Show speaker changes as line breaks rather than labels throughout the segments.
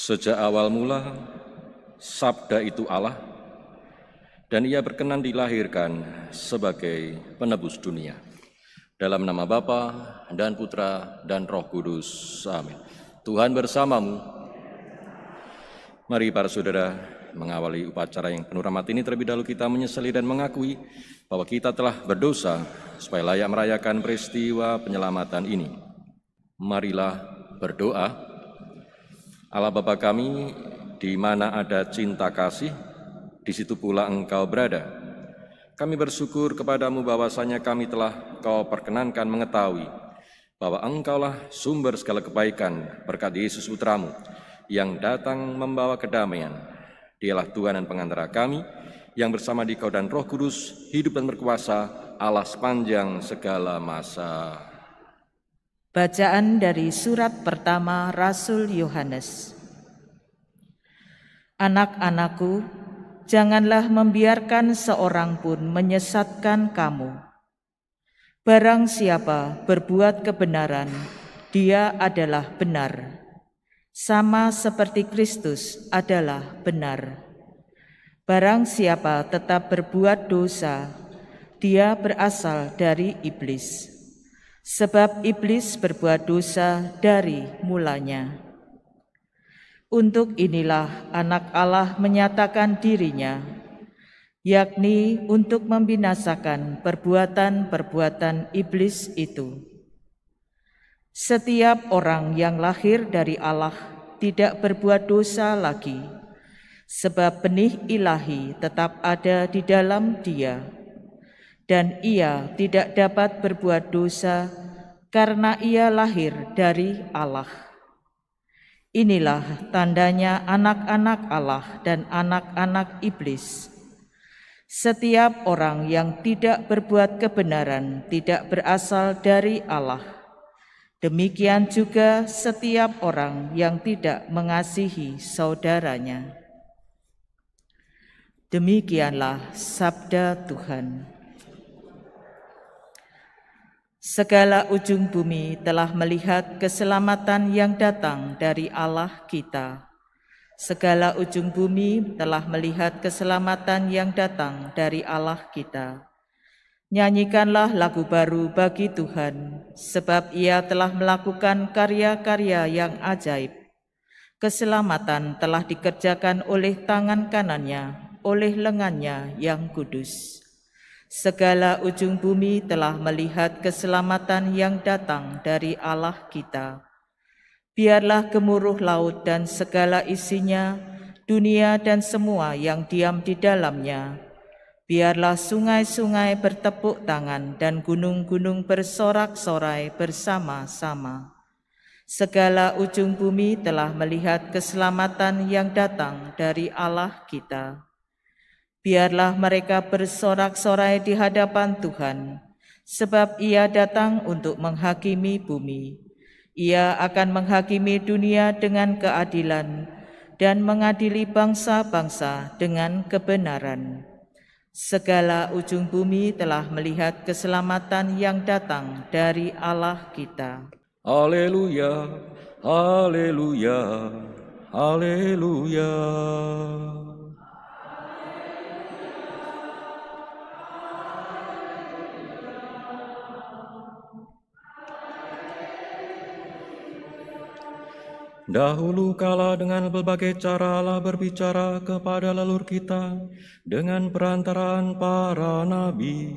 Sejak awal mula, sabda itu Allah, dan ia berkenan dilahirkan sebagai penebus dunia. Dalam nama Bapa dan Putra dan Roh Kudus. Amin. Tuhan bersamamu. Mari para saudara mengawali upacara yang penuh rahmat ini terlebih dahulu kita menyesali dan mengakui bahwa kita telah berdosa supaya layak merayakan peristiwa penyelamatan ini. Marilah berdoa Allah Bapa kami, di mana ada cinta kasih, di situ pula Engkau berada. Kami bersyukur kepadamu bahwasanya kami telah Kau perkenankan mengetahui bahwa Engkaulah sumber segala kebaikan berkat Yesus Putramu yang datang membawa kedamaian. Dialah Tuhan dan pengantara kami yang bersama di Kau dan Roh Kudus hidup dan berkuasa Allah sepanjang segala masa.
Bacaan dari surat pertama Rasul Yohanes. Anak-anakku, janganlah membiarkan seorang pun menyesatkan kamu. Barang siapa berbuat kebenaran, dia adalah benar, sama seperti Kristus adalah benar. Barang siapa tetap berbuat dosa, dia berasal dari iblis sebab iblis berbuat dosa dari mulanya. Untuk inilah anak Allah menyatakan dirinya, yakni untuk membinasakan perbuatan-perbuatan iblis itu. Setiap orang yang lahir dari Allah tidak berbuat dosa lagi, sebab benih ilahi tetap ada di dalam dia dan ia tidak dapat berbuat dosa karena ia lahir dari Allah. Inilah tandanya anak-anak Allah dan anak-anak iblis. Setiap orang yang tidak berbuat kebenaran tidak berasal dari Allah. Demikian juga setiap orang yang tidak mengasihi saudaranya. Demikianlah sabda Tuhan. Segala ujung bumi telah melihat keselamatan yang datang dari Allah kita. Segala ujung bumi telah melihat keselamatan yang datang dari Allah kita. Nyanyikanlah lagu baru bagi Tuhan, sebab Ia telah melakukan karya-karya yang ajaib. Keselamatan telah dikerjakan oleh tangan kanannya, oleh lengannya yang kudus. Segala ujung bumi telah melihat keselamatan yang datang dari Allah kita. Biarlah gemuruh laut dan segala isinya, dunia dan semua yang diam di dalamnya. Biarlah sungai-sungai bertepuk tangan dan gunung-gunung bersorak-sorai bersama-sama. Segala ujung bumi telah melihat keselamatan yang datang dari Allah kita. Biarlah mereka bersorak-sorai di hadapan Tuhan, sebab ia datang untuk menghakimi bumi. Ia akan menghakimi dunia dengan keadilan dan mengadili bangsa-bangsa dengan kebenaran. Segala ujung bumi telah melihat keselamatan yang datang dari Allah kita.
Haleluya, haleluya, haleluya. Dahulu kala dengan berbagai cara Allah berbicara kepada leluhur kita dengan perantaraan para nabi.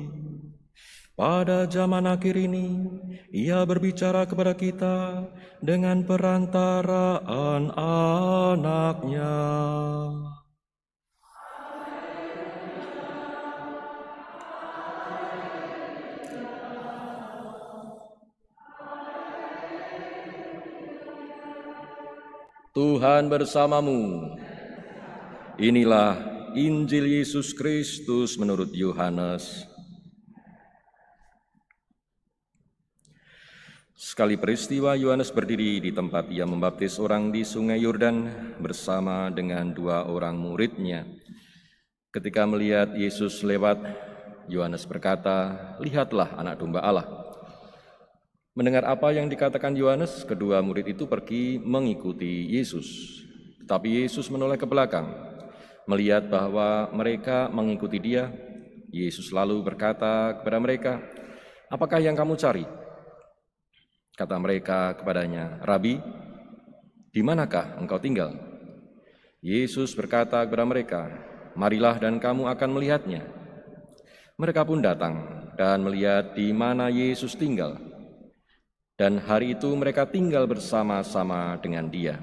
Pada zaman akhir ini, ia berbicara kepada kita dengan perantaraan anaknya. Tuhan bersamamu. Inilah Injil Yesus Kristus menurut Yohanes. Sekali peristiwa Yohanes berdiri di tempat ia membaptis orang di Sungai Yordan bersama dengan dua orang muridnya. Ketika melihat Yesus lewat, Yohanes berkata, "Lihatlah anak domba Allah." Mendengar apa yang dikatakan Yohanes, kedua murid itu pergi mengikuti Yesus. Tetapi Yesus menoleh ke belakang, melihat bahwa mereka mengikuti dia. Yesus lalu berkata kepada mereka, "Apakah yang kamu cari?" Kata mereka kepadanya, "Rabi, di manakah engkau tinggal?" Yesus berkata kepada mereka, "Marilah dan kamu akan melihatnya." Mereka pun datang dan melihat di mana Yesus tinggal, dan hari itu mereka tinggal bersama-sama dengan dia.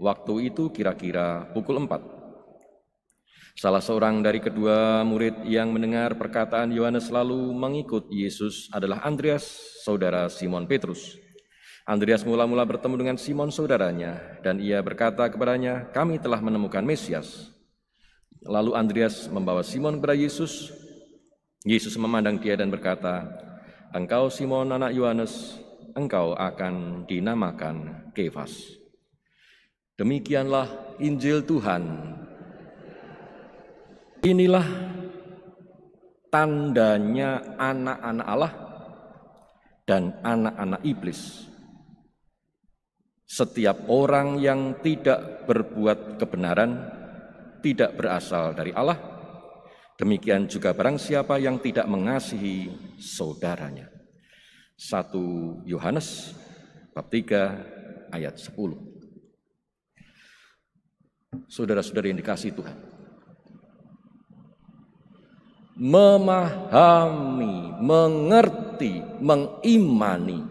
Waktu itu kira-kira pukul empat. Salah seorang dari kedua murid yang mendengar perkataan Yohanes lalu mengikut Yesus adalah Andreas, saudara Simon Petrus. Andreas mula-mula bertemu dengan Simon saudaranya, dan ia berkata kepadanya, kami telah menemukan Mesias. Lalu Andreas membawa Simon kepada Yesus. Yesus memandang dia dan berkata, Engkau Simon anak Yohanes, engkau akan dinamakan Kefas. Demikianlah Injil Tuhan. Inilah tandanya anak-anak Allah dan anak-anak iblis. Setiap orang yang tidak berbuat kebenaran tidak berasal dari Allah. Demikian juga barang siapa yang tidak mengasihi saudaranya. 1 Yohanes bab 3 ayat 10. saudara saudara yang dikasihi Tuhan. Memahami, mengerti, mengimani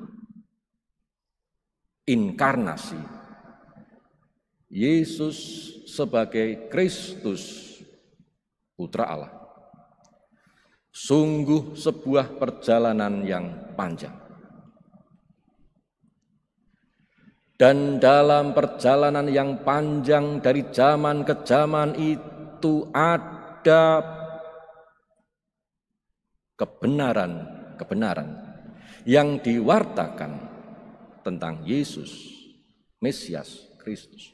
inkarnasi Yesus sebagai Kristus putra Allah. Sungguh sebuah perjalanan yang panjang. Dan dalam perjalanan yang panjang dari zaman ke zaman itu ada kebenaran-kebenaran yang diwartakan tentang Yesus, Mesias Kristus.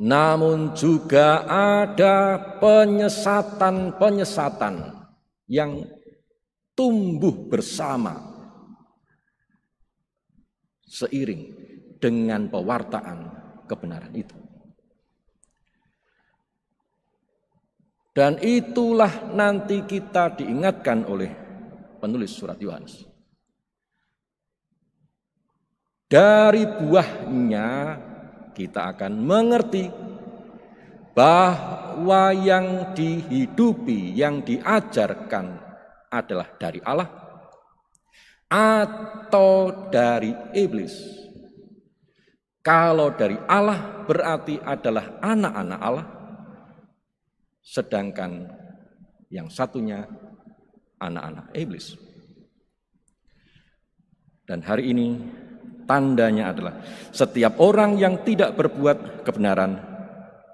Namun juga ada penyesatan-penyesatan yang tumbuh bersama seiring dengan pewartaan kebenaran itu. Dan itulah nanti kita diingatkan oleh penulis surat Yohanes. Dari buahnya kita akan mengerti bahwa yang dihidupi, yang diajarkan adalah dari Allah atau dari iblis. Kalau dari Allah berarti adalah anak-anak Allah, sedangkan yang satunya anak-anak iblis. Dan hari ini tandanya adalah setiap orang yang tidak berbuat kebenaran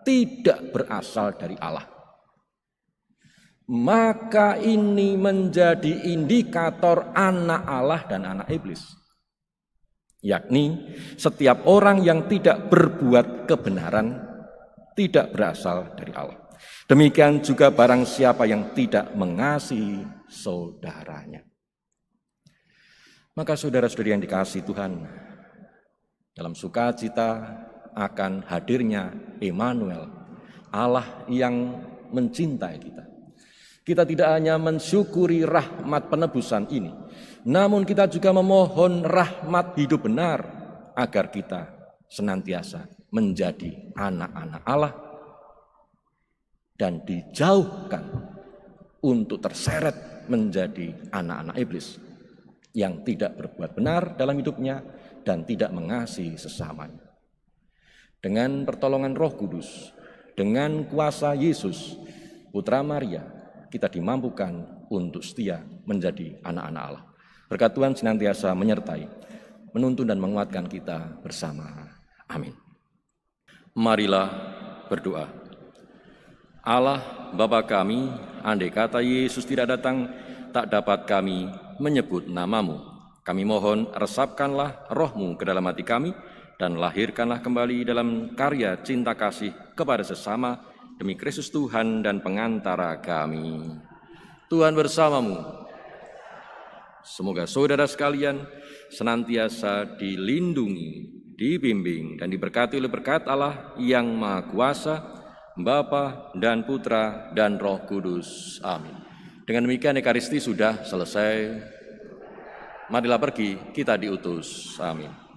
tidak berasal dari Allah maka ini menjadi indikator anak Allah dan anak iblis. Yakni setiap orang yang tidak berbuat kebenaran tidak berasal dari Allah. Demikian juga barang siapa yang tidak mengasihi saudaranya. Maka saudara-saudari yang dikasih Tuhan, dalam sukacita akan hadirnya Emmanuel, Allah yang mencintai kita. Kita tidak hanya mensyukuri rahmat penebusan ini, namun kita juga memohon rahmat hidup benar agar kita senantiasa menjadi anak-anak Allah dan dijauhkan untuk terseret menjadi anak-anak iblis yang tidak berbuat benar dalam hidupnya dan tidak mengasihi sesamanya. Dengan pertolongan Roh Kudus, dengan kuasa Yesus, Putra Maria, kita dimampukan untuk setia menjadi anak-anak Allah. Berkat Tuhan senantiasa menyertai, menuntun dan menguatkan kita bersama. Amin. Marilah berdoa. Allah Bapa kami, andai kata Yesus tidak datang, tak dapat kami menyebut namamu. Kami mohon resapkanlah rohmu ke dalam hati kami, dan lahirkanlah kembali dalam karya cinta kasih kepada sesama Demi Kristus Tuhan dan pengantara kami. Tuhan bersamamu. Semoga saudara sekalian senantiasa dilindungi, dibimbing, dan diberkati oleh berkat Allah yang Maha Kuasa, Bapa dan Putra dan Roh Kudus. Amin. Dengan demikian Ekaristi sudah selesai. Marilah
pergi, kita diutus. Amin.